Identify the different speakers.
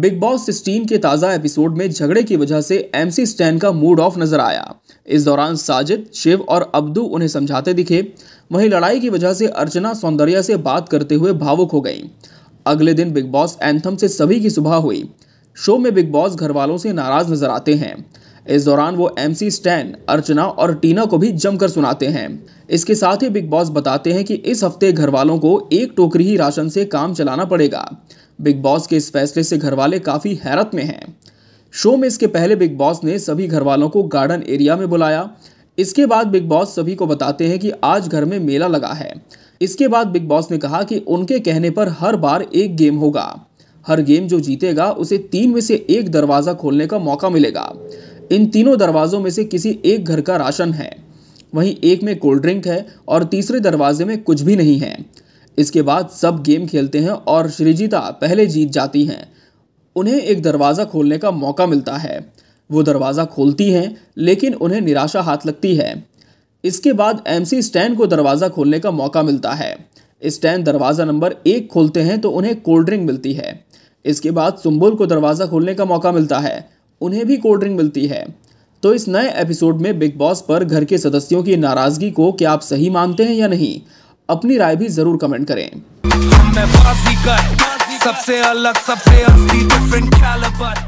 Speaker 1: big boss sixteen के ताज़ा episode में झगड़े की वजह से एमसी स्टैन का मूड ऑफ नजर आया इस दौरान साजिद शिव और अब्दू उन्हें समझाते दिखे वहीं लड़ाई की वजह से अर्चना सौंदर्या से बात करते हुए भावुक हो गई अगले दिन बिग बॉस एंथम से सभी की सुबह हुई शो में बिग बॉस घर वालों से नाराज़ नजर आते हैं इस दौरान वो एमसी स्टैन अर्चना और टीना को भी जमकर सुनाते हैं इसके साथ ही बिग बॉस बताते हैं कि इस हफ्ते घर वालों को एक टोकरी ही राशन से काम चलाना पड़ेगा बिग बॉस के इस फैसले से घर वाले काफ़ी हैरत में हैं शो में इसके पहले बिग बॉस ने सभी घर वालों को गार्डन एरिया में बुलाया इसके बाद बिग बॉस सभी को बताते हैं कि आज घर में मेला लगा है इसके बाद बिग बॉस ने कहा कि उनके कहने पर हर बार एक गेम होगा हर गेम जो जीतेगा उसे तीन में से एक दरवाज़ा खोलने का मौका मिलेगा इन तीनों दरवाज़ों में से किसी एक घर का राशन है वहीं एक में कोल्ड ड्रिंक है और तीसरे दरवाजे में कुछ भी नहीं है इसके बाद सब गेम खेलते हैं और श्रीजीता पहले जीत जाती हैं उन्हें एक दरवाज़ा खोलने का मौका मिलता है वो दरवाज़ा खोलती हैं लेकिन उन्हें निराशा हाथ लगती है इसके बाद एमसी स्टैन को दरवाज़ा खोलने का मौका मिलता है स्टैन दरवाज़ा नंबर एक खोलते हैं तो उन्हें कोल्ड ड्रिंक मिलती है इसके बाद सुम्बुल को दरवाज़ा खोलने का मौका मिलता है उन्हें भी कोल्ड ड्रिंक मिलती है तो इस नए एपिसोड में बिग बॉस पर घर के सदस्यों की नाराज़गी को क्या आप सही मानते हैं या नहीं अपनी राय भी ज़रूर कमेंट करें
Speaker 2: सबसे अलग सबसे असली डिफरेंट कैलिबर